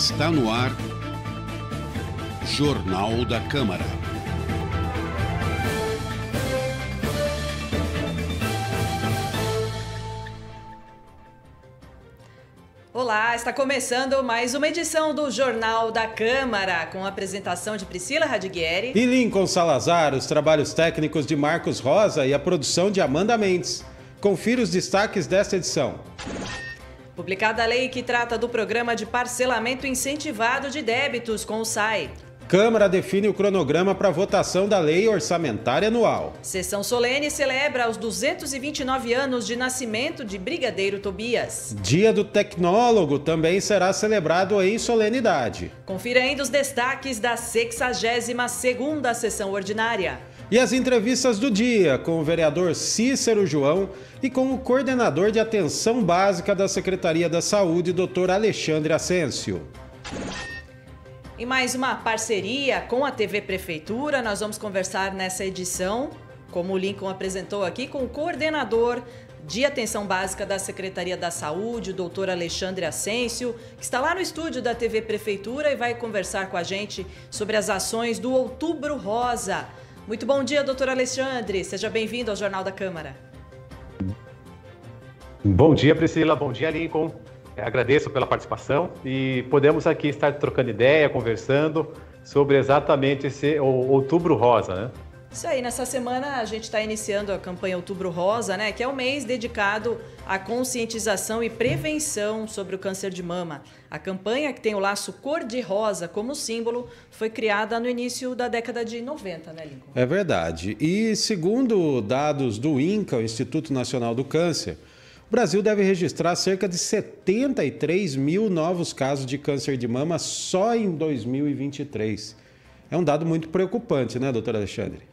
Está no ar. Jornal da Câmara. Olá, está começando mais uma edição do Jornal da Câmara, com a apresentação de Priscila Radiguieri e Lincoln Salazar, os trabalhos técnicos de Marcos Rosa e a produção de Amanda Mendes. Confira os destaques desta edição. Publicada a lei que trata do programa de parcelamento incentivado de débitos com o SAI. Câmara define o cronograma para votação da lei orçamentária anual. Sessão solene celebra os 229 anos de nascimento de Brigadeiro Tobias. Dia do Tecnólogo também será celebrado em solenidade. Confira ainda os destaques da 62ª sessão ordinária. E as entrevistas do dia com o vereador Cícero João e com o coordenador de atenção básica da Secretaria da Saúde, Dr. Alexandre Asensio. Em mais uma parceria com a TV Prefeitura, nós vamos conversar nessa edição, como o Lincoln apresentou aqui, com o coordenador de atenção básica da Secretaria da Saúde, o doutor Alexandre Asensio, que está lá no estúdio da TV Prefeitura e vai conversar com a gente sobre as ações do Outubro Rosa muito bom dia, doutor Alexandre. Seja bem-vindo ao Jornal da Câmara. Bom dia, Priscila. Bom dia, Lincoln. É, agradeço pela participação e podemos aqui estar trocando ideia, conversando sobre exatamente esse outubro rosa, né? Isso aí, nessa semana a gente está iniciando a campanha Outubro Rosa, né? Que é o mês dedicado à conscientização e prevenção sobre o câncer de mama. A campanha, que tem o laço cor-de-rosa como símbolo, foi criada no início da década de 90, né, Lincoln? É verdade. E segundo dados do INCA, o Instituto Nacional do Câncer, o Brasil deve registrar cerca de 73 mil novos casos de câncer de mama só em 2023. É um dado muito preocupante, né, doutora Alexandre?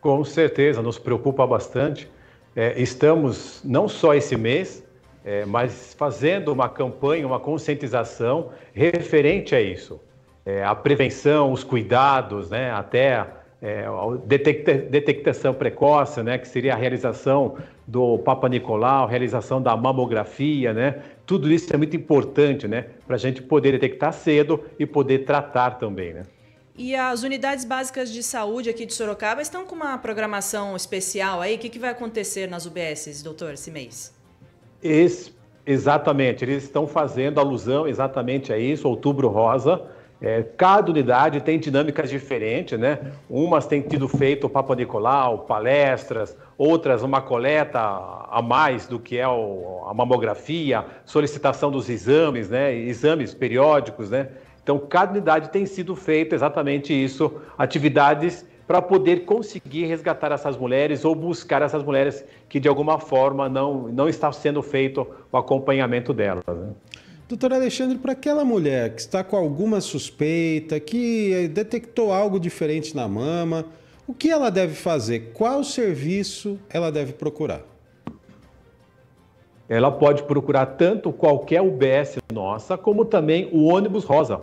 Com certeza, nos preocupa bastante. É, estamos, não só esse mês, é, mas fazendo uma campanha, uma conscientização referente a isso. É, a prevenção, os cuidados, né, até é, a detecta, detectação precoce, né, que seria a realização do Papa Nicolau, realização da mamografia, né, tudo isso é muito importante né, para a gente poder detectar cedo e poder tratar também. Né? E as unidades básicas de saúde aqui de Sorocaba estão com uma programação especial aí? O que, que vai acontecer nas UBSs, doutor, esse mês? Esse, exatamente, eles estão fazendo alusão exatamente a isso, Outubro Rosa. É, cada unidade tem dinâmicas diferentes, né? Umas têm tido feito o Papa Nicolau, palestras, outras uma coleta a mais do que é o, a mamografia, solicitação dos exames, né? Exames periódicos, né? Então, cada unidade tem sido feita exatamente isso, atividades para poder conseguir resgatar essas mulheres ou buscar essas mulheres que de alguma forma não, não está sendo feito o acompanhamento delas. Né? Doutor Alexandre, para aquela mulher que está com alguma suspeita, que detectou algo diferente na mama, o que ela deve fazer? Qual serviço ela deve procurar? Ela pode procurar tanto qualquer UBS nossa, como também o ônibus rosa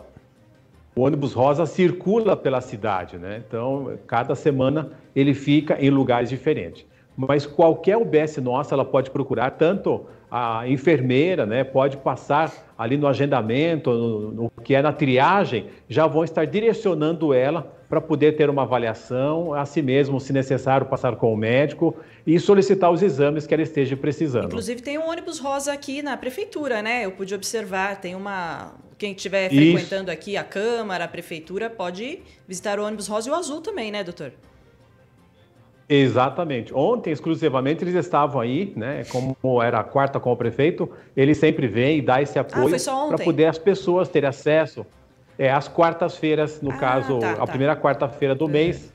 o ônibus rosa circula pela cidade, né? Então, cada semana ele fica em lugares diferentes. Mas qualquer UBS nossa, ela pode procurar tanto a enfermeira, né? Pode passar ali no agendamento, no, no que é na triagem, já vão estar direcionando ela para poder ter uma avaliação, a si mesmo, se necessário, passar com o médico e solicitar os exames que ela esteja precisando. Inclusive, tem um ônibus rosa aqui na prefeitura, né? Eu pude observar, tem uma. Quem estiver frequentando aqui a Câmara, a Prefeitura, pode visitar o ônibus rosa e o azul também, né, doutor? Exatamente. Ontem, exclusivamente, eles estavam aí, né? Como era a quarta com o prefeito, ele sempre vem e dá esse ah, apoio ah, para poder as pessoas terem acesso. É, às quartas-feiras, no ah, caso, tá, a tá. primeira quarta-feira do mês,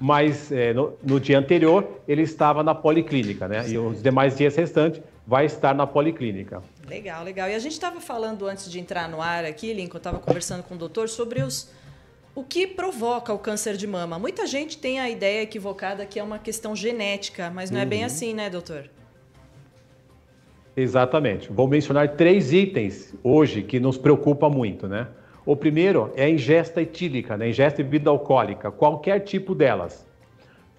mas é, no, no, dia anterior ele estava na policlínica, né? Sim. E os demais dias restantes vai estar na policlínica. Legal, legal. E a gente estava falando antes de entrar no ar aqui, Lincoln, estava conversando com o doutor sobre os o que provoca o câncer de mama. Muita gente tem a ideia equivocada que é uma questão genética, mas não uhum. é bem uhum. assim, né, doutor? Exatamente. Vou mencionar três itens hoje que nos preocupa muito, né? O primeiro é a ingesta etílica, né? ingesta de bebida alcoólica, qualquer tipo delas.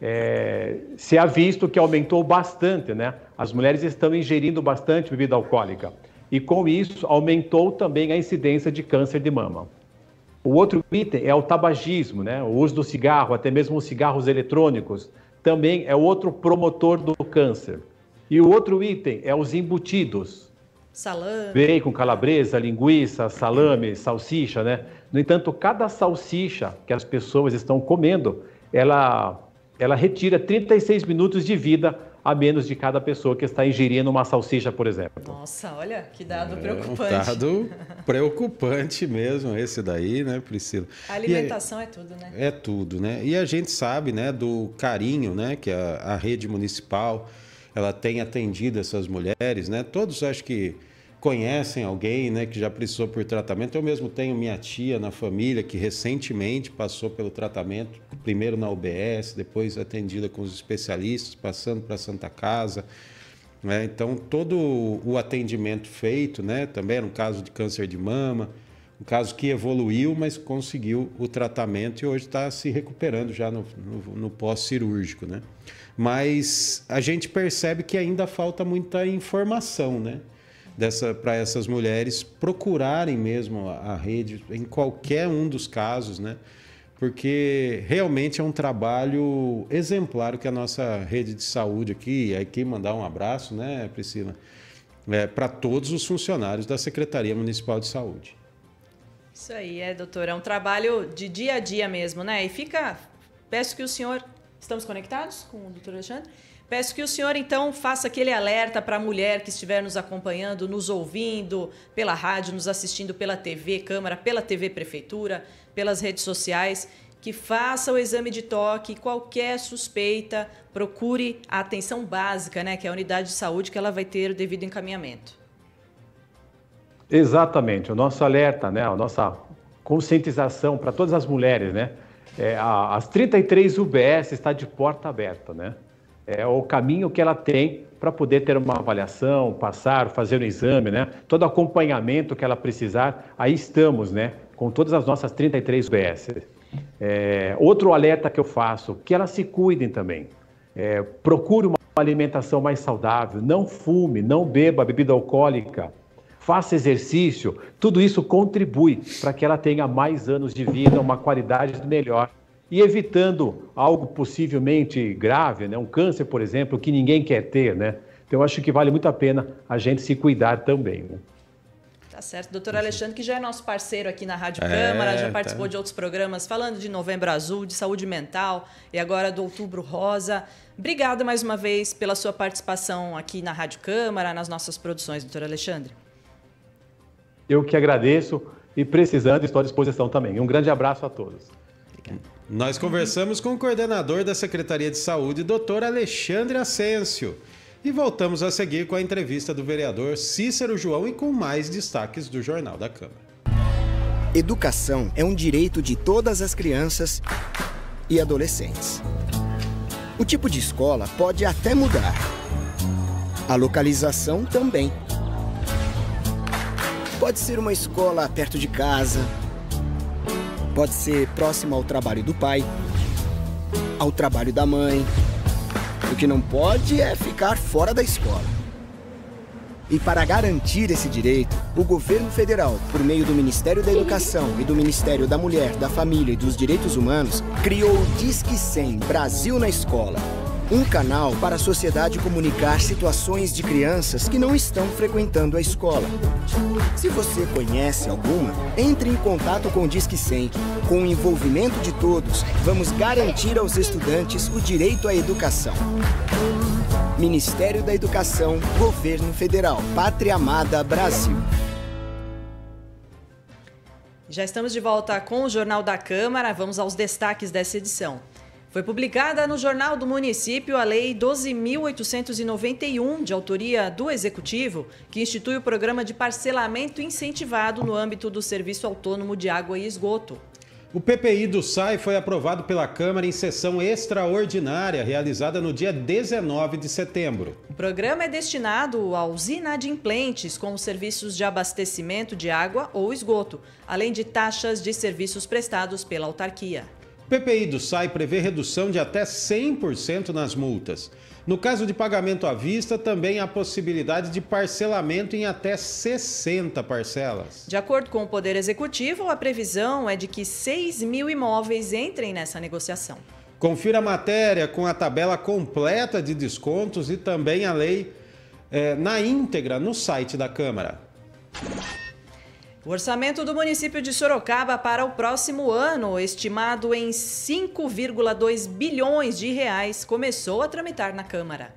É, se há visto que aumentou bastante, né? As mulheres estão ingerindo bastante bebida alcoólica. E com isso, aumentou também a incidência de câncer de mama. O outro item é o tabagismo, né? O uso do cigarro, até mesmo os cigarros eletrônicos, também é outro promotor do câncer. E o outro item é os embutidos, Salame. Bacon, calabresa, linguiça, salame, salsicha, né? No entanto, cada salsicha que as pessoas estão comendo, ela, ela retira 36 minutos de vida a menos de cada pessoa que está ingerindo uma salsicha, por exemplo. Nossa, olha que dado é, preocupante. Um dado preocupante mesmo esse daí, né, Priscila? A alimentação é, é, tudo, né? É tudo, né? E a gente sabe, né, do carinho, né, que a, a rede municipal ela tem atendido essas mulheres, né? Todos acho que conhecem alguém, né, que já precisou por tratamento. Eu mesmo tenho minha tia na família que recentemente passou pelo tratamento, primeiro na UBS, depois atendida com os especialistas, passando para a Santa Casa. Né? Então, todo o atendimento feito, né, também era um caso de câncer de mama, um caso que evoluiu, mas conseguiu o tratamento e hoje está se recuperando já no, no, no pós-cirúrgico. Né? Mas a gente percebe que ainda falta muita informação, né? Dessa, para essas mulheres procurarem mesmo a, a rede em qualquer um dos casos, né? porque realmente é um trabalho exemplar que a nossa rede de saúde aqui, aqui mandar um abraço, né, Priscila, é, para todos os funcionários da Secretaria Municipal de Saúde. Isso aí, é, doutor, é um trabalho de dia a dia mesmo, né? E fica, peço que o senhor Estamos conectados com o doutor Alexandre? Peço que o senhor, então, faça aquele alerta para a mulher que estiver nos acompanhando, nos ouvindo pela rádio, nos assistindo pela TV Câmara, pela TV Prefeitura, pelas redes sociais, que faça o exame de toque, qualquer suspeita, procure a atenção básica, né, que é a unidade de saúde, que ela vai ter o devido encaminhamento. Exatamente, o nosso alerta, né, a nossa conscientização para todas as mulheres, né, é, a, as 33 UBS está de porta aberta, né? É o caminho que ela tem para poder ter uma avaliação, passar, fazer o um exame, né? Todo acompanhamento que ela precisar, aí estamos, né? Com todas as nossas 33 UBS. É, outro alerta que eu faço, que elas se cuidem também. É, procure uma alimentação mais saudável, não fume, não beba bebida alcoólica, faça exercício, tudo isso contribui para que ela tenha mais anos de vida, uma qualidade melhor e evitando algo possivelmente grave, né? um câncer, por exemplo, que ninguém quer ter, né? Então, acho que vale muito a pena a gente se cuidar também. Né? Tá certo. Doutor uhum. Alexandre, que já é nosso parceiro aqui na Rádio é, Câmara, já participou tá. de outros programas falando de Novembro Azul, de saúde mental e agora do Outubro Rosa. Obrigada mais uma vez pela sua participação aqui na Rádio Câmara, nas nossas produções, doutor Alexandre. Eu que agradeço e precisando estou à disposição também. Um grande abraço a todos. Nós conversamos com o coordenador da Secretaria de Saúde, Dr. Alexandre Ascencio. E voltamos a seguir com a entrevista do vereador Cícero João e com mais destaques do Jornal da Câmara. Educação é um direito de todas as crianças e adolescentes. O tipo de escola pode até mudar. A localização também. Pode ser uma escola perto de casa, pode ser próxima ao trabalho do pai, ao trabalho da mãe. O que não pode é ficar fora da escola. E para garantir esse direito, o governo federal, por meio do Ministério da Educação e do Ministério da Mulher, da Família e dos Direitos Humanos, criou o Disque 100 Brasil na Escola, um canal para a sociedade comunicar situações de crianças que não estão frequentando a escola. Se você conhece alguma, entre em contato com o Disque 100. Com o envolvimento de todos, vamos garantir aos estudantes o direito à educação. Ministério da Educação, Governo Federal, Pátria Amada Brasil. Já estamos de volta com o Jornal da Câmara. Vamos aos destaques dessa edição. Foi publicada no Jornal do Município a Lei 12.891, de autoria do Executivo, que institui o programa de parcelamento incentivado no âmbito do Serviço Autônomo de Água e Esgoto. O PPI do SAI foi aprovado pela Câmara em sessão extraordinária, realizada no dia 19 de setembro. O programa é destinado aos inadimplentes com os serviços de abastecimento de água ou esgoto, além de taxas de serviços prestados pela autarquia. PPI do SAI prevê redução de até 100% nas multas. No caso de pagamento à vista, também há possibilidade de parcelamento em até 60 parcelas. De acordo com o Poder Executivo, a previsão é de que 6 mil imóveis entrem nessa negociação. Confira a matéria com a tabela completa de descontos e também a lei é, na íntegra no site da Câmara. O orçamento do município de Sorocaba para o próximo ano, estimado em 5,2 bilhões de reais, começou a tramitar na Câmara.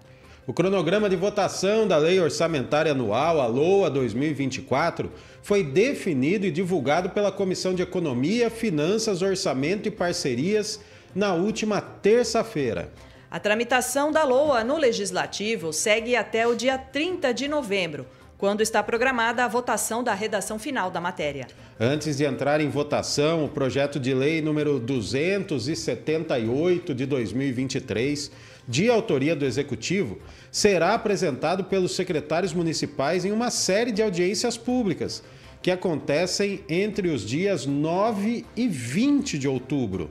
O cronograma de votação da Lei Orçamentária Anual, a LOA 2024, foi definido e divulgado pela Comissão de Economia, Finanças, Orçamento e Parcerias na última terça-feira. A tramitação da LOA no Legislativo segue até o dia 30 de novembro quando está programada a votação da redação final da matéria. Antes de entrar em votação, o projeto de lei número 278 de 2023, de autoria do Executivo, será apresentado pelos secretários municipais em uma série de audiências públicas que acontecem entre os dias 9 e 20 de outubro.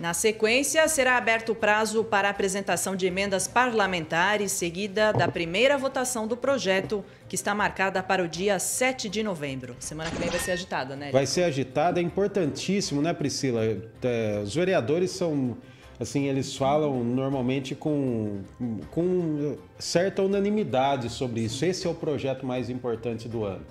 Na sequência, será aberto o prazo para apresentação de emendas parlamentares, seguida da primeira votação do projeto, que está marcada para o dia 7 de novembro. Semana que vem vai ser agitada, né? Vai ser agitada, é importantíssimo, né, Priscila? É, os vereadores são assim, eles falam normalmente com, com certa unanimidade sobre isso. Esse é o projeto mais importante do ano.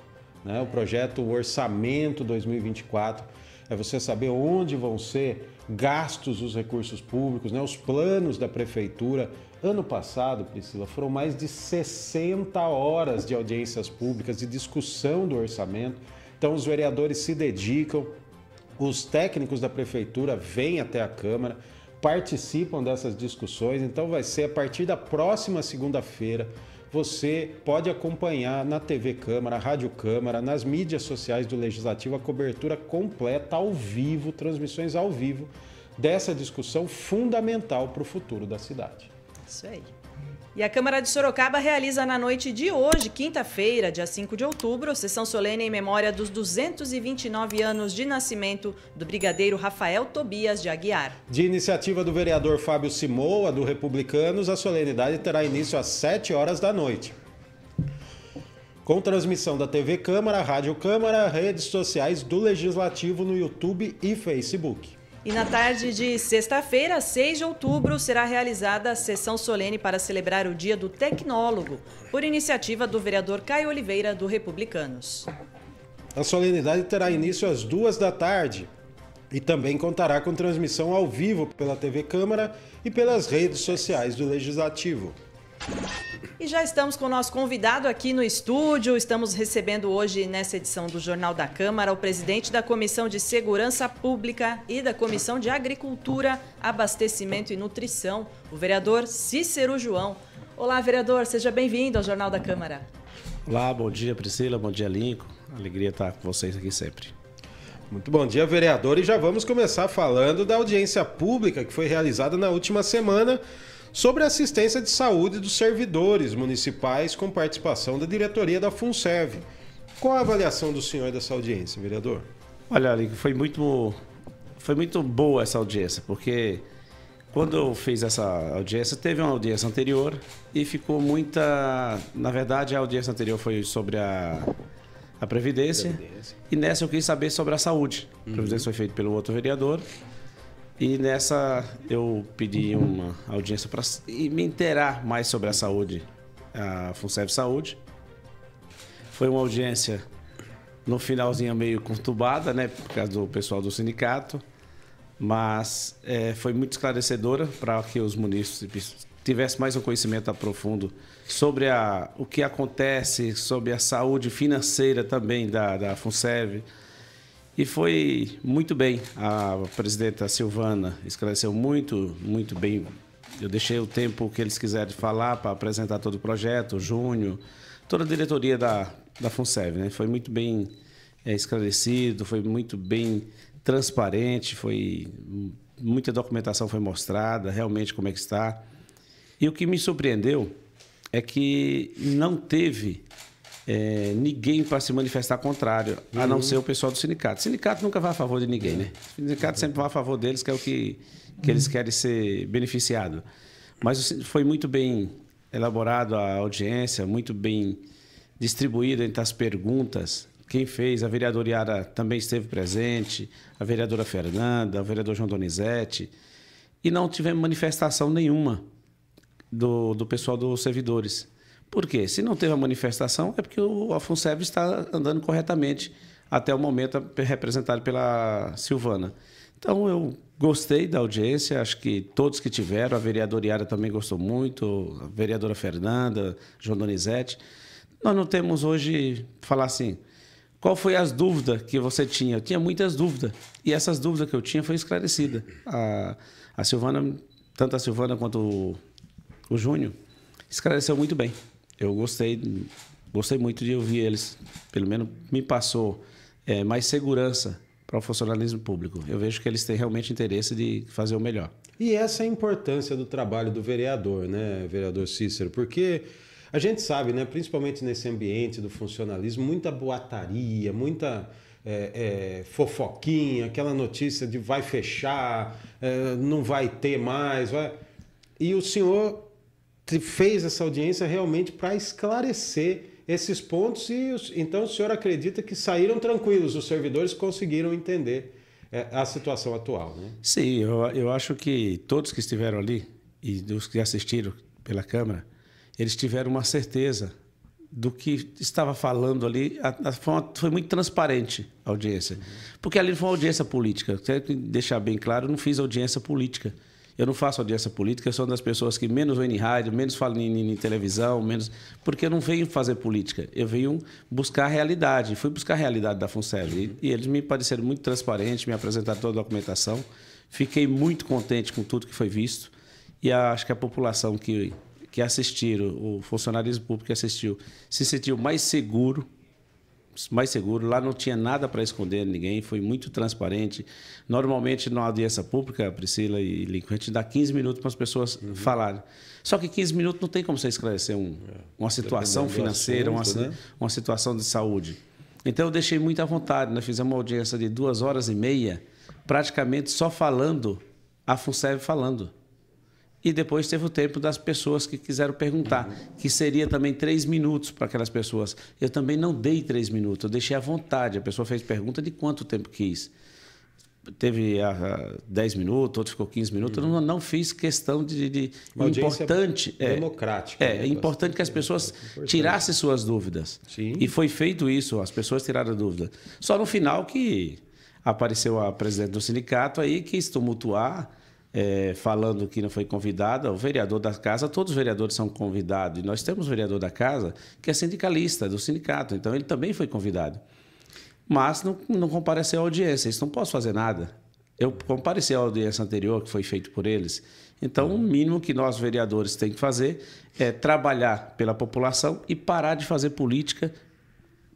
Né? O projeto Orçamento 2024 é você saber onde vão ser gastos os recursos públicos, né? os planos da prefeitura. Ano passado, Priscila, foram mais de 60 horas de audiências públicas, de discussão do orçamento. Então, os vereadores se dedicam, os técnicos da prefeitura vêm até a Câmara, participam dessas discussões. Então, vai ser a partir da próxima segunda-feira você pode acompanhar na TV Câmara, Rádio Câmara, nas mídias sociais do Legislativo a cobertura completa ao vivo, transmissões ao vivo dessa discussão fundamental para o futuro da cidade. Isso aí. E a Câmara de Sorocaba realiza na noite de hoje, quinta-feira, dia 5 de outubro, sessão solene em memória dos 229 anos de nascimento do brigadeiro Rafael Tobias de Aguiar. De iniciativa do vereador Fábio Simoa, do Republicanos, a solenidade terá início às 7 horas da noite. Com transmissão da TV Câmara, Rádio Câmara, redes sociais do Legislativo no YouTube e Facebook. E na tarde de sexta-feira, 6 de outubro, será realizada a sessão solene para celebrar o Dia do Tecnólogo, por iniciativa do vereador Caio Oliveira, do Republicanos. A solenidade terá início às duas da tarde e também contará com transmissão ao vivo pela TV Câmara e pelas redes sociais do Legislativo. E já estamos com o nosso convidado aqui no estúdio. Estamos recebendo hoje, nessa edição do Jornal da Câmara, o presidente da Comissão de Segurança Pública e da Comissão de Agricultura, Abastecimento e Nutrição, o vereador Cícero João. Olá, vereador, seja bem-vindo ao Jornal da Câmara. Olá, bom dia, Priscila, bom dia, Lincoln. Alegria estar com vocês aqui sempre. Muito bom dia, vereador. E já vamos começar falando da audiência pública que foi realizada na última semana sobre assistência de saúde dos servidores municipais com participação da diretoria da FUNSERV. Qual a avaliação do senhor dessa audiência, vereador? Olha, foi muito, foi muito boa essa audiência, porque quando eu fiz essa audiência, teve uma audiência anterior e ficou muita. Na verdade, a audiência anterior foi sobre a, a Previdência, Previdência. E nessa eu quis saber sobre a saúde. A Previdência uhum. foi feita pelo outro vereador. E nessa eu pedi uma audiência para me inteirar mais sobre a saúde, a Funsev Saúde. Foi uma audiência no finalzinho meio conturbada, né, por causa do pessoal do sindicato, mas é, foi muito esclarecedora para que os munícipes tivessem mais um conhecimento aprofundo sobre a, o que acontece, sobre a saúde financeira também da, da Funsev e foi muito bem. A presidenta Silvana esclareceu muito, muito bem. Eu deixei o tempo que eles quiserem falar para apresentar todo o projeto, o Júnior, toda a diretoria da, da FUNSEV. Né? Foi muito bem é, esclarecido, foi muito bem transparente, foi muita documentação foi mostrada, realmente como é que está. E o que me surpreendeu é que não teve é, ninguém para se manifestar contrário, uhum. a não uhum. ser o pessoal do sindicato. O sindicato nunca vai a favor de ninguém, né? O uhum. sindicato sempre vai a favor deles, que é o que, que eles uhum. querem ser beneficiados. Mas foi muito bem elaborado a audiência, muito bem distribuída entre as perguntas. Quem fez, a vereadora Yara também esteve presente, a vereadora Fernanda, o vereador João Donizete. E não tivemos manifestação nenhuma do, do pessoal dos servidores. Por quê? Se não teve a manifestação, é porque o Afonso Seves está andando corretamente até o momento representado pela Silvana. Então, eu gostei da audiência, acho que todos que tiveram, a vereadora Iara também gostou muito, a vereadora Fernanda, João Donizete. Nós não temos hoje, falar assim, qual foi as dúvidas que você tinha? Eu tinha muitas dúvidas, e essas dúvidas que eu tinha foi esclarecida. A, a Silvana, tanto a Silvana quanto o, o Júnior, esclareceu muito bem eu gostei, gostei muito de ouvir eles. Pelo menos me passou é, mais segurança para o funcionalismo público. Eu vejo que eles têm realmente interesse de fazer o melhor. E essa é a importância do trabalho do vereador, né, vereador Cícero? Porque a gente sabe, né, principalmente nesse ambiente do funcionalismo, muita boataria, muita é, é, fofoquinha, aquela notícia de vai fechar, é, não vai ter mais. Vai... E o senhor fez essa audiência realmente para esclarecer esses pontos e então o senhor acredita que saíram tranquilos, os servidores conseguiram entender é, a situação atual, né? Sim, eu, eu acho que todos que estiveram ali e os que assistiram pela Câmara, eles tiveram uma certeza do que estava falando ali. A, a, foi, uma, foi, muito transparente a audiência. Uhum. Porque ali não foi uma audiência política. Quero deixar bem claro, eu não fiz audiência política. Eu não faço audiência política, eu sou uma das pessoas que menos vem em rádio, menos fala em, em, televisão, menos. Porque eu não venho fazer política, eu venho buscar a realidade. Fui buscar a realidade da FUNCEV. E, e, eles me pareceram muito transparentes, me apresentaram toda a documentação. Fiquei muito contente com tudo que foi visto. E a, acho que a população que, que assistiu, o funcionarismo público que assistiu, se sentiu mais seguro mais seguro. Lá não tinha nada para esconder ninguém, foi muito transparente. Normalmente, numa audiência pública, Priscila e Lincoln, a gente dá 15 minutos para as pessoas uhum. falarem. Só que 15 minutos não tem como você esclarecer um, é. uma situação financeira, assunto, uma, né? uma situação de saúde. Então, eu deixei muito à vontade. Nós fizemos uma audiência de duas horas e meia, praticamente só falando, a FUNSEV falando. E depois teve o tempo das pessoas que quiseram perguntar, que seria também três minutos para aquelas pessoas. Eu também não dei três minutos, eu deixei à vontade. A pessoa fez pergunta de quanto tempo quis. Teve a, ah, ah, minutos, outro ficou 15 minutos. Uhum. Eu não, não, fiz questão de. de importante. É, democrática. É, né? é importante que as pessoas é tirassem suas dúvidas. Sim. E foi feito isso, as pessoas tiraram a dúvida. Só no final que apareceu a presidente do sindicato aí, quis tumultuar é, falando que não foi convidada, o vereador da casa, todos os vereadores são convidados. E nós temos um vereador da casa que é sindicalista do sindicato, então ele também foi convidado. Mas não, não compareceu à audiência, isso não posso fazer nada. Eu compareci à audiência anterior, que foi feito por eles. Então, o mínimo que nós, vereadores, tem que fazer é trabalhar pela população e parar de fazer política.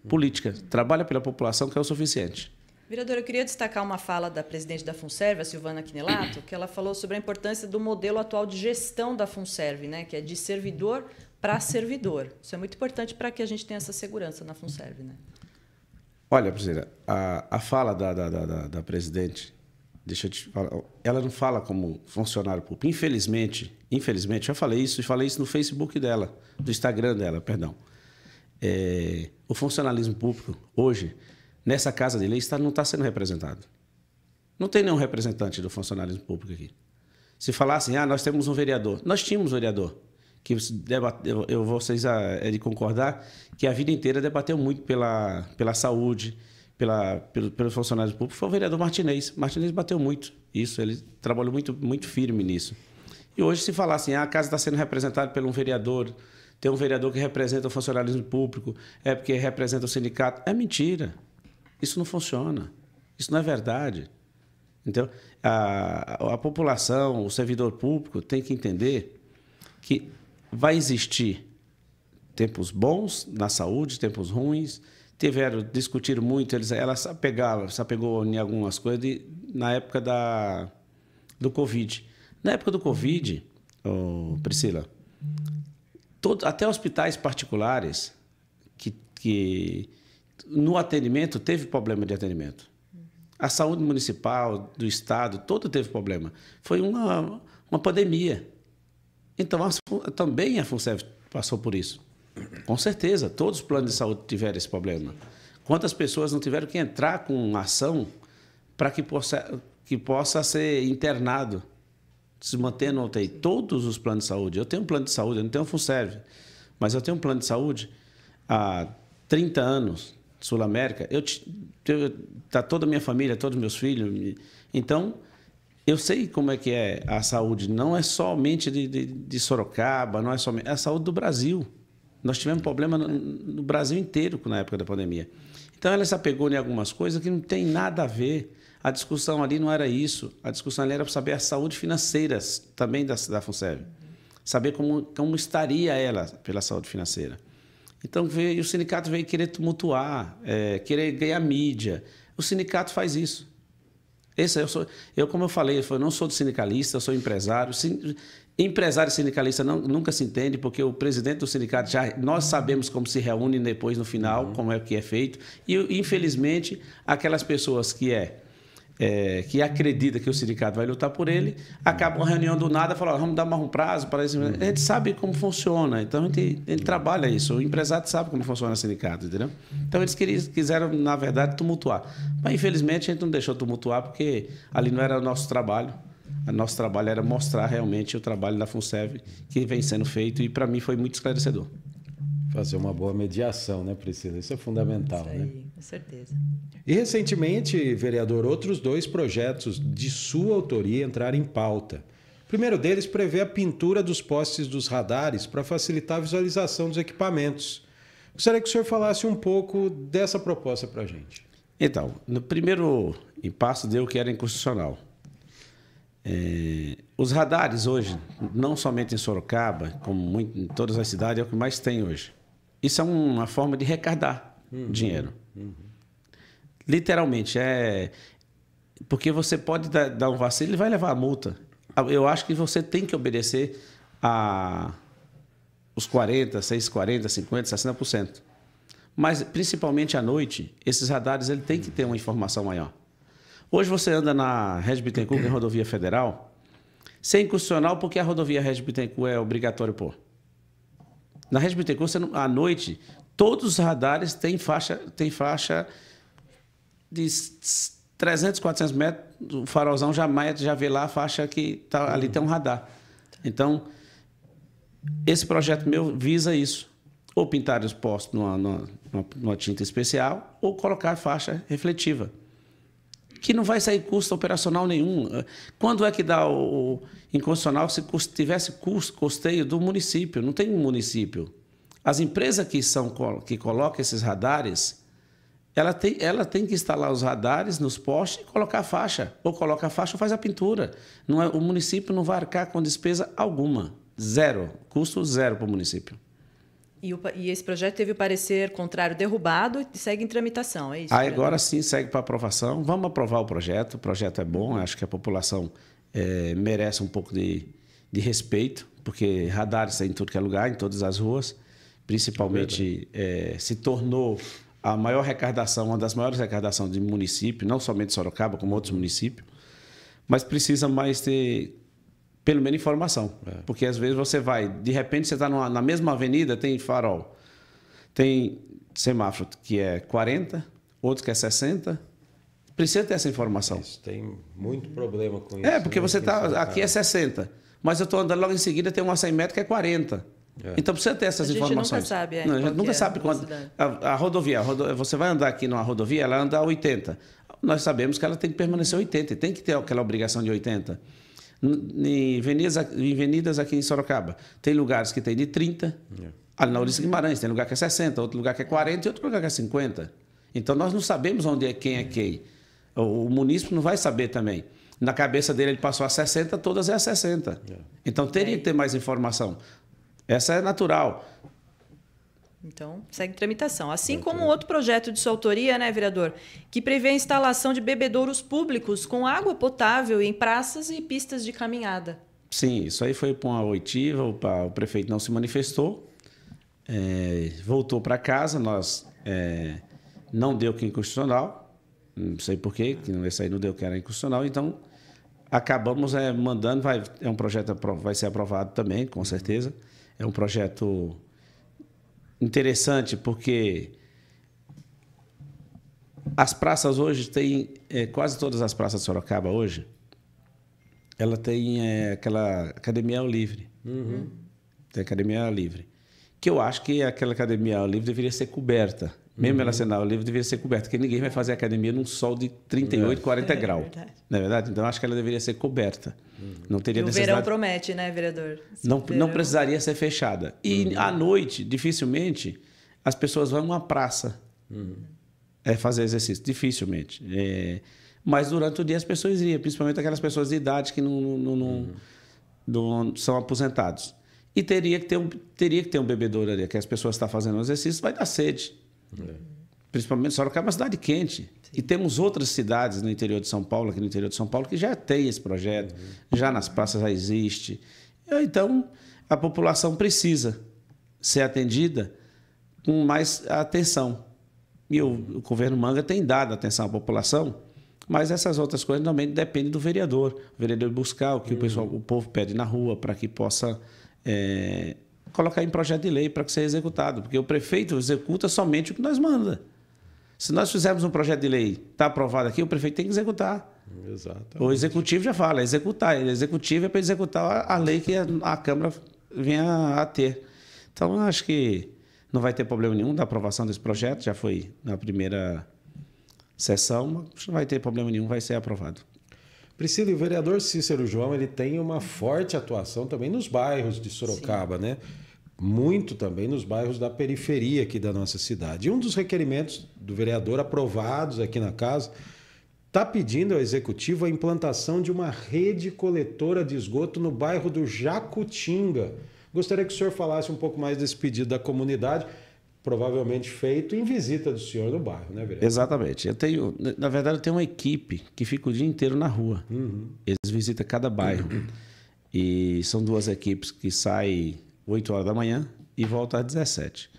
Política. Trabalha pela população, que é o suficiente. Vereadora, eu queria destacar uma fala da presidente da Funserve, Silvana Quinelato, que ela falou sobre a importância do modelo atual de gestão da Funserve, né, que é de servidor para servidor. Isso é muito importante para que a gente tenha essa segurança na Funserve. Né? Olha, presidente, a, a fala da, da, da, da presidente deixa eu te falar, ela não fala como funcionário público. Infelizmente, infelizmente, já falei isso e falei isso no Facebook dela, do Instagram dela, perdão. É, o funcionalismo público hoje nessa casa de lei está, não está sendo representado. Não tem nenhum representante do funcionalismo público aqui. Se falassem, ah, nós temos um vereador. Nós tínhamos um vereador, que debateu, eu vocês ah, é de concordar, que a vida inteira debateu muito pela, pela saúde, pela, pelo, pelo funcionário foi o vereador Martinez. Martinez bateu muito isso, ele trabalhou muito, muito firme nisso. E hoje, se falar assim, ah, a casa está sendo representada por um vereador, tem um vereador que representa o funcionalismo público, é porque representa o sindicato, é mentira. Isso não funciona. Isso não é verdade. Então, a, a população, o servidor público tem que entender que vai existir tempos bons na saúde, tempos ruins. Tiveram, discutiram muito, eles, ela se apegava, se apegou em algumas coisas de, na época da, do Covid. Na época do Covid, oh, Priscila, todo, até hospitais particulares que, que no atendimento teve problema de atendimento. A saúde municipal, do estado, todo teve problema. Foi uma, uma pandemia. Então, a, também a FUNSEV passou por isso. Com certeza, todos os planos de saúde tiveram esse problema. Quantas pessoas não tiveram que entrar com ação para que possa, que possa ser internado, se manter no UTI? Todos os planos de saúde. Eu tenho um plano de saúde, eu não tenho FUNSERV, mas eu tenho um plano de saúde há 30 anos. Sul-América, eu, eu, tá toda a minha família, todos meus filhos. Então, eu sei como é que é a saúde. Não é somente de, de, de Sorocaba, não é somente. É a saúde do Brasil. Nós tivemos problema no, no, Brasil inteiro na época da pandemia. Então, ela se apegou em algumas coisas que não tem nada a ver. A discussão ali não era isso. A discussão ali era para saber a saúde financeira também da, da FUNSEV. Saber como, como estaria ela pela saúde financeira. Então veio, o sindicato veio querer tumultuar, é, querer ganhar mídia. O sindicato faz isso. Esse é, eu sou, eu como eu falei, eu não sou de sindicalista, eu sou empresário. empresário e sindicalista não, nunca se entende porque o presidente do sindicato já nós sabemos como se reúne depois no final, uhum. como é que é feito. E infelizmente aquelas pessoas que é é, que acredita que o sindicato vai lutar por ele, acaba uma reunião do nada, fala, vamos dar mais um prazo para esse... A gente sabe como funciona, então a gente, a gente trabalha isso. O empresário sabe como funciona o sindicato, entendeu? Então eles quiseram, na verdade, tumultuar. Mas, infelizmente, a gente não deixou tumultuar porque ali não era o nosso trabalho. O nosso trabalho era mostrar realmente o trabalho da FUNSEV que vem sendo feito e, para mim, foi muito esclarecedor. Fazer uma boa mediação, né, Priscila? Isso é fundamental, isso né? certeza. E recentemente, vereador, outros dois projetos de sua autoria entraram em pauta. O primeiro deles prevê a pintura dos postes dos radares para facilitar a visualização dos equipamentos. Gostaria que o senhor falasse um pouco dessa proposta para a gente. Então, no primeiro impasse deu que era inconstitucional. É, os radares hoje, não somente em Sorocaba, como muito, em todas as cidades, é o que mais tem hoje. Isso é uma forma de recardar uhum. dinheiro. Literalmente, é. Porque você pode dar, dar um vacilo, ele vai levar a multa. Eu acho que você tem que obedecer a os 40, 6, 40, 50, 60%. Mas principalmente à noite, esses radares ele tem que ter uma informação maior. Hoje você anda na Red Bittencourt, em é rodovia federal, sem constitucional, porque a rodovia Red Bittencourt é obrigatório pôr. Na Red Bittencourt, à noite, Todos os radares têm faixa, têm faixa de 300, 400 metros. O farolzão jamais já vê lá a faixa que tá, ali tem um radar. Então, esse projeto meu visa isso. Ou pintar os postos numa, numa, numa tinta especial, ou colocar faixa refletiva que não vai sair custo operacional nenhum. Quando é que dá o, o inconstitucional se tivesse custo, custeio do município? Não tem município. As empresas que, são, que colocam esses radares, ela tem, ela tem que instalar os radares nos postes e colocar a faixa. Ou coloca a faixa ou faz a pintura. Não é, o município não vai arcar com despesa alguma. Zero. Custo zero para o município. E, o, e, esse projeto teve o parecer contrário derrubado e segue em tramitação, é isso? Aí, agora sim, segue para aprovação. Vamos aprovar o projeto. O projeto é bom, acho que a população é, merece um pouco de, de respeito, porque radares tem em tudo que é lugar, em todas as ruas principalmente é, é se tornou a maior arrecadação, uma das maiores arrecadações de município, não somente Sorocaba, como outros municípios, mas precisa mais ter pelo menos informação. É. Porque às vezes você vai, de repente você está na mesma avenida, tem farol, tem semáforo que é 40, outro que é 60. Precisa ter essa informação. Isso, tem muito problema com é, isso. Né, tá, tá é, porque você está. Aqui é 60, mas eu estou andando logo em seguida, tem uma 100 metros que é 40. É. Então precisa ter essas informações. A gente nunca sabe, é, Não, a gente nunca é sabe quando. A, a, rodovia, a rodo... você vai andar aqui numa rodovia, ela anda a 80. Nós sabemos que ela tem que permanecer 80, uhum. tem que ter aquela obrigação de 80. Em avenidas, em avenidas aqui em Sorocaba, tem lugares que tem de 30. É. Ali na Ulisses Guimarães, tem lugar que é 60, outro lugar que é 40 e outro lugar que é 50. Então nós não sabemos onde é quem é quem. O, o munícipe não vai saber também. Na cabeça dele, ele passou a 60, todas é a 60. É. Então teria é. que ter mais informação. Essa é natural. Então, segue tramitação. Assim como outro projeto de sua autoria, né, vereador, que prevê a instalação de bebedouros públicos com água potável em praças e pistas de caminhada. Sim, isso aí foi para uma oitiva, o prefeito não se manifestou, é, voltou para casa, nós é, não deu que inconstitucional, não sei porquê, que esse aí não deu que era inconstitucional, então acabamos é, mandando, vai, é um projeto vai ser aprovado também, com certeza é um projeto interessante porque as praças hoje têm é, quase todas as praças de Sorocaba hoje ela tem é, aquela academia ao livre uhum. tem academia ao livre que eu acho que aquela academia ao livre deveria ser coberta mesmo ela uhum. sendo ao livre, deveria ser coberta, porque ninguém vai fazer academia num sol de 38, 40 é, é graus. não é verdade? Então, acho que ela deveria ser coberta. Uhum. Não teria e necessidade... O verão promete, né, vereador? não, verão... não precisaria ser fechada. E uhum. à noite, dificilmente, as pessoas vão a uma praça uhum. é, fazer exercício. Dificilmente. É... Mas durante o dia as pessoas iriam, principalmente aquelas pessoas de idade que não, não, não, não uhum. são aposentados. E teria que ter um, teria que ter um bebedouro ali, que as pessoas estão tá fazendo um exercício, vai dar sede. É. Principalmente Sorocaba é uma cidade quente. Sim. E temos outras cidades no interior de São Paulo, aqui no interior de São Paulo, que já tem esse projeto, uhum. já nas praças já existe. Então, a população precisa ser atendida com mais atenção. E o, o governo Manga tem dado atenção à população, mas essas outras coisas também dependem do vereador. O vereador buscar o que uhum. o, pessoal, o povo pede na rua para que possa é, colocar em projeto de lei para que seja executado, porque o prefeito executa somente o que nós manda. Se nós fizermos um projeto de lei, está aprovado aqui, o prefeito tem que executar. Exatamente. O executivo já fala, é executar. O executivo é, é para executar a lei que a Câmara venha a ter. Então, acho que não vai ter problema nenhum da aprovação desse projeto, já foi na primeira sessão, mas não vai ter problema nenhum, vai ser aprovado. Priscila, o vereador Cícero João ele tem uma forte atuação também nos bairros de Sorocaba, Sim. né? Muito também nos bairros da periferia aqui da nossa cidade. E um dos requerimentos do vereador aprovados aqui na casa está pedindo ao executivo a implantação de uma rede coletora de esgoto no bairro do Jacutinga. Gostaria que o senhor falasse um pouco mais desse pedido da comunidade provavelmente feito em visita do senhor do bairro, né, vereador? Exatamente. Eu tenho, na verdade, eu tenho uma equipe que fica o dia inteiro na rua. Uhum. Eles visitam cada bairro. Uhum. E são duas equipes que saem 8 horas da manhã e voltam às 17.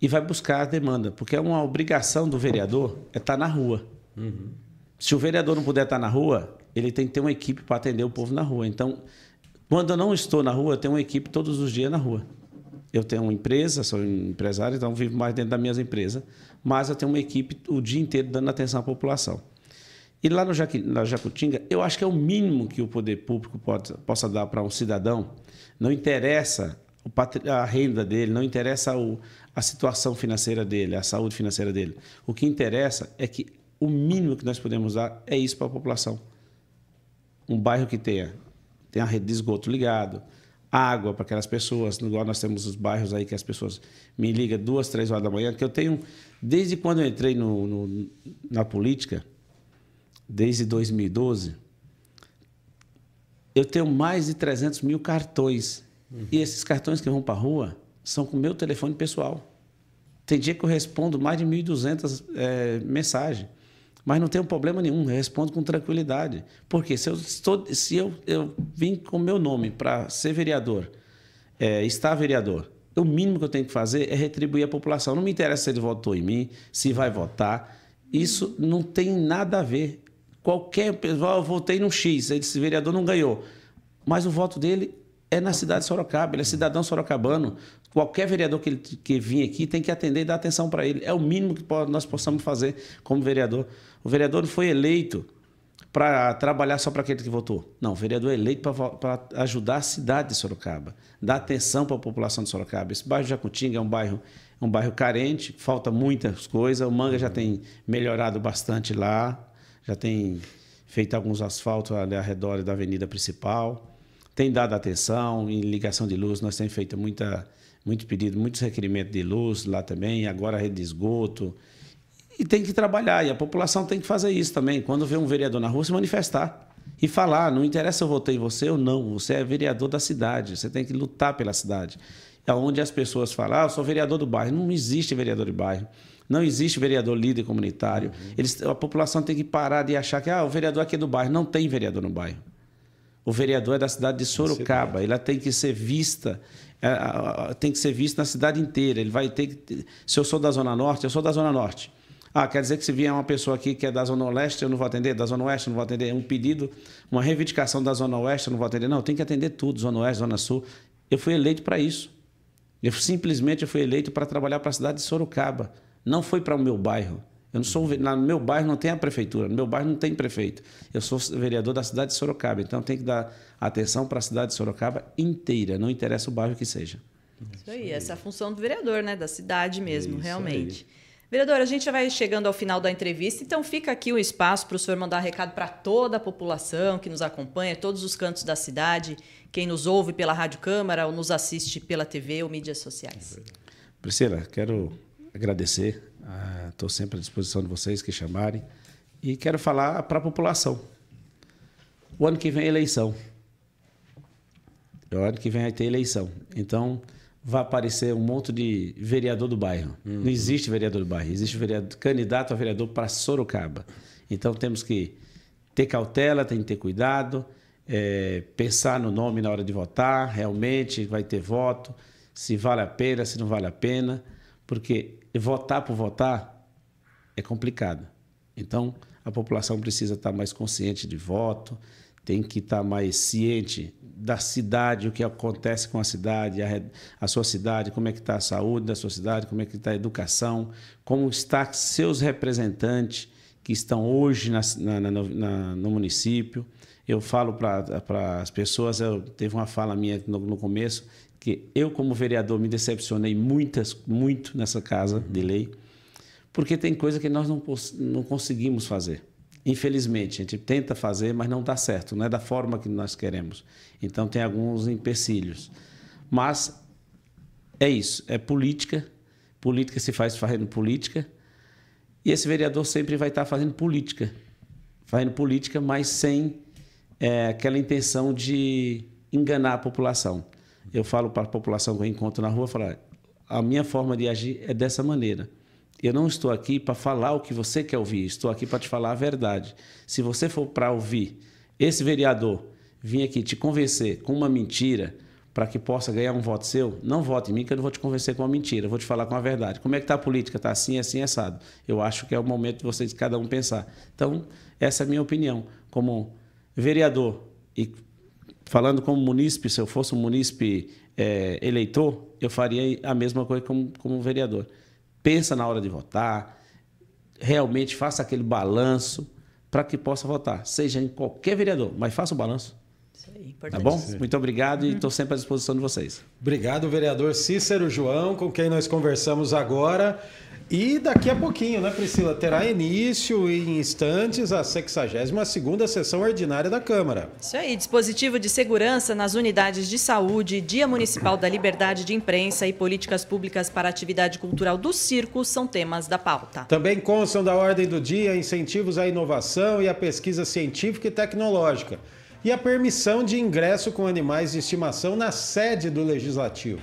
E vai buscar a demanda, porque é uma obrigação do vereador é estar tá na rua. Uhum. Se o vereador não puder estar tá na rua, ele tem que ter uma equipe para atender o povo na rua. Então, quando eu não estou na rua, eu tenho uma equipe todos os dias na rua. Eu tenho uma empresa, sou empresário, então vivo mais dentro das minhas empresas, mas eu tenho uma equipe o dia inteiro dando atenção à população. E lá no Jaqui, na Jacutinga, eu acho que é o mínimo que o poder público pode, possa dar para um cidadão. Não interessa a renda dele, não interessa o, a situação financeira dele, a saúde financeira dele. O que interessa é que o mínimo que nós podemos dar é isso para a população. Um bairro que tenha, tenha a rede de esgoto ligado, água para aquelas pessoas, igual nós temos os bairros aí que as pessoas me ligam duas, três horas da manhã, que eu tenho, desde quando eu entrei no, no na política, desde 2012, eu tenho mais de 300 mil cartões. Uhum. E esses cartões que vão para a rua são com o meu telefone pessoal. Tem dia que eu respondo mais de 1.200 é, mensagens. Mas não tenho problema nenhum, respondo com tranquilidade. Porque se eu, estou, se eu, eu vim com meu nome para ser vereador, é, estar vereador, o mínimo que eu tenho que fazer é retribuir a população. Não me interessa se ele votou em mim, se vai votar. Isso não tem nada a ver. Qualquer pessoal, ah, eu votei no X, esse vereador não ganhou. Mas o voto dele é na cidade de Sorocaba, ele é cidadão sorocabano. Qualquer vereador que, ele, que vir aqui tem que atender e dar atenção para ele. É o mínimo que nós possamos fazer como vereador. O vereador não foi eleito para trabalhar só para aquele que votou. Não, o vereador é eleito para ajudar a cidade de Sorocaba, dar atenção para a população de Sorocaba. Esse bairro de Jacutinga é um bairro, é um bairro carente, falta muitas coisas. O Manga já tem melhorado bastante lá, já tem feito alguns asfaltos ali ao redor da avenida principal tem dado atenção em ligação de luz, nós temos feito muita, muito pedido, muitos requerimentos de luz lá também, agora a rede de esgoto. E tem que trabalhar, e a população tem que fazer isso também. Quando vê um vereador na rua, se manifestar e falar: não interessa eu votei você ou não, você é vereador da cidade, você tem que lutar pela cidade. É onde as pessoas falam: ah, eu sou vereador do bairro. Não existe vereador de bairro. Não existe vereador líder comunitário. Uhum. Eles, a população tem que parar de achar que ah, o vereador aqui é do bairro. Não tem vereador no bairro o vereador é da cidade de Sorocaba. Ela tem que ser vista, é, tem que ser vista na cidade inteira. Ele vai ter que. Se eu sou da Zona Norte, eu sou da Zona Norte. Ah, quer dizer que se vier uma pessoa aqui que é da Zona Leste, eu não vou atender, da Zona Oeste, eu não vou atender. É um pedido, uma reivindicação da Zona Oeste, eu não vou atender. Não, tem que atender tudo, Zona Oeste, Zona Sul. Eu fui eleito para isso. Eu simplesmente fui eleito para trabalhar para a cidade de Sorocaba. Não foi para o meu bairro. Eu não sou no meu bairro não tem a prefeitura, no meu bairro não tem prefeito. Eu sou vereador da cidade de Sorocaba, então eu tenho que dar atenção para a cidade de Sorocaba inteira, não interessa o bairro que seja. Isso aí, essa é a função do vereador, né, da cidade mesmo, Isso realmente. Aí. Vereador, a gente já vai chegando ao final da entrevista, então fica aqui o espaço para o senhor mandar recado para toda a população que nos acompanha, todos os cantos da cidade, quem nos ouve pela Rádio Câmara ou nos assiste pela TV ou mídias sociais. Priscila, quero agradecer Estou ah, sempre à disposição de vocês que chamarem. E quero falar para a população. O ano que vem é eleição. O ano que vem vai ter eleição. Então, vai aparecer um monte de vereador do bairro. Uhum. Não existe vereador do bairro, existe vereador, candidato a vereador para Sorocaba. Então, temos que ter cautela, tem que ter cuidado, é, pensar no nome na hora de votar, realmente vai ter voto, se vale a pena, se não vale a pena, porque e votar por votar é complicado. Então, a população precisa estar mais consciente de voto, tem que estar mais ciente da cidade, o que acontece com a cidade, a, a sua cidade, como é que está a saúde da sua cidade, como é que está a educação, como está seus representantes que estão hoje na, na, na, no município. Eu falo para as pessoas, eu, teve uma fala minha no, no começo, que eu, como vereador, me decepcionei muitas, muito nessa casa de lei, porque tem coisa que nós não, não conseguimos fazer. Infelizmente, a gente tenta fazer, mas não dá certo, não é da forma que nós queremos. Então, tem alguns empecilhos. Mas é isso, é política. Política se faz fazendo política. E esse vereador sempre vai estar fazendo política. Fazendo política, mas sem é, aquela intenção de enganar a população eu falo para a população que eu encontro na rua, falar, a minha forma de agir é dessa maneira. Eu não estou aqui para falar o que você quer ouvir, estou aqui para te falar a verdade. Se você for para ouvir esse vereador vir aqui te convencer com uma mentira para que possa ganhar um voto seu, não vote em mim que eu não vou te convencer com uma mentira, eu vou te falar com a verdade. Como é que está a política? Está assim, assim, assado. Eu acho que é o momento de vocês, cada um, pensar. Então, essa é a minha opinião. Como vereador e falando como munícipe, se eu fosse um munícipe é, eleitor, eu faria a mesma coisa como, como vereador. Pensa na hora de votar, realmente faça aquele balanço para que possa votar, seja em qualquer vereador, mas faça o balanço. Isso tá importante. Tá bom? Muito obrigado e estou sempre à disposição de vocês. Obrigado, vereador Cícero João, com quem nós conversamos agora. E daqui a pouquinho, né, Priscila, terá início em instantes a 62ª sessão ordinária da Câmara. Isso aí, dispositivo de segurança nas unidades de saúde, Dia Municipal da Liberdade de Imprensa e políticas públicas para a atividade cultural do circo são temas da pauta. Também constam da ordem do dia incentivos à inovação e à pesquisa científica e tecnológica e a permissão de ingresso com animais de estimação na sede do Legislativo.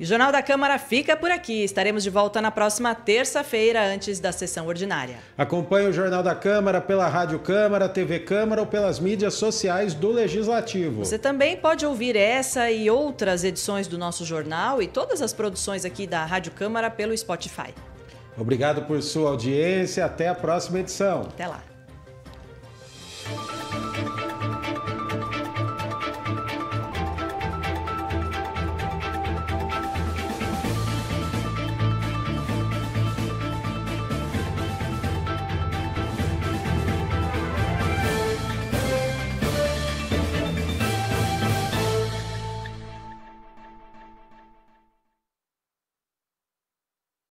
E o Jornal da Câmara fica por aqui. Estaremos de volta na próxima terça-feira, antes da sessão ordinária. Acompanhe o Jornal da Câmara pela Rádio Câmara, TV Câmara ou pelas mídias sociais do Legislativo. Você também pode ouvir essa e outras edições do nosso jornal e todas as produções aqui da Rádio Câmara pelo Spotify. Obrigado por sua audiência. Até a próxima edição. Até lá.